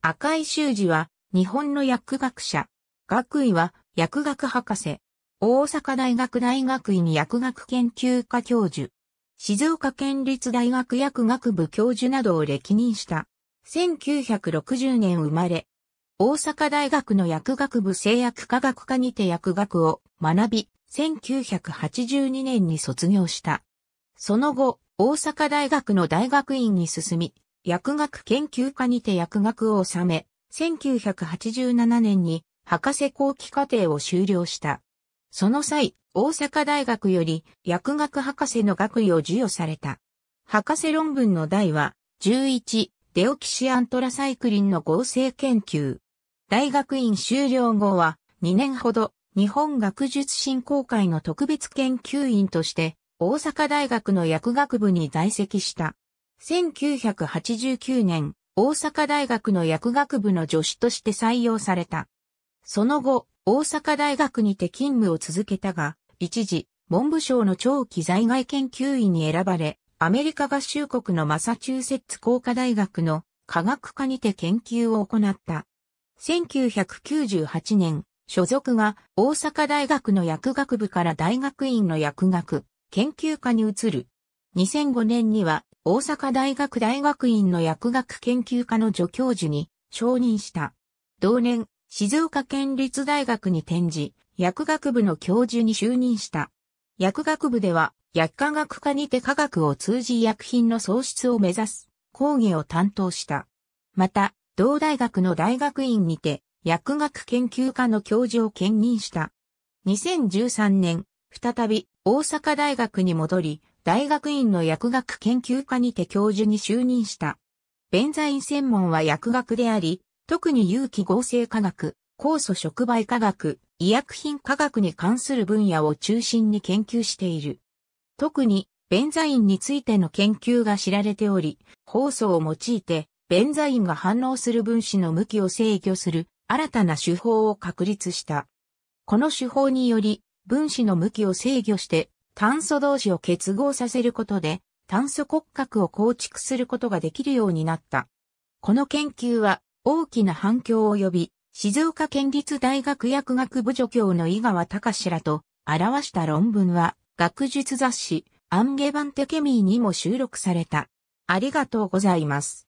赤井修司は日本の薬学者。学位は薬学博士。大阪大学大学院薬学研究科教授。静岡県立大学薬学部教授などを歴任した。1960年生まれ。大阪大学の薬学部製薬科学科にて薬学を学び、1982年に卒業した。その後、大阪大学の大学院に進み、薬学研究科にて薬学を収め、1987年に博士後期課程を修了した。その際、大阪大学より薬学博士の学位を授与された。博士論文の題は、11、デオキシアントラサイクリンの合成研究。大学院修了後は、2年ほど、日本学術振興会の特別研究員として、大阪大学の薬学部に在籍した。1989年、大阪大学の薬学部の助手として採用された。その後、大阪大学にて勤務を続けたが、一時、文部省の長期在外研究員に選ばれ、アメリカ合衆国のマサチューセッツ工科大学の科学科にて研究を行った。1998年、所属が大阪大学の薬学部から大学院の薬学研究科に移る。2005年には大阪大学大学院の薬学研究科の助教授に承認した。同年、静岡県立大学に転じ、薬学部の教授に就任した。薬学部では、薬科学科にて科学を通じ薬品の創出を目指す講義を担当した。また、同大学の大学院にて薬学研究科の教授を兼任した。2013年、再び大阪大学に戻り、大学院の薬学研究科にて教授に就任した。弁ザイン専門は薬学であり、特に有機合成化学、酵素触媒化学、医薬品化学に関する分野を中心に研究している。特に、ベンザインについての研究が知られており、酵素を用いて、ベンザインが反応する分子の向きを制御する新たな手法を確立した。この手法により、分子の向きを制御して炭素同士を結合させることで炭素骨格を構築することができるようになった。この研究は大きな反響を呼び、静岡県立大学薬学部助教の井川隆らと表した論文は学術雑誌アンゲバンテケミーにも収録された。ありがとうございます。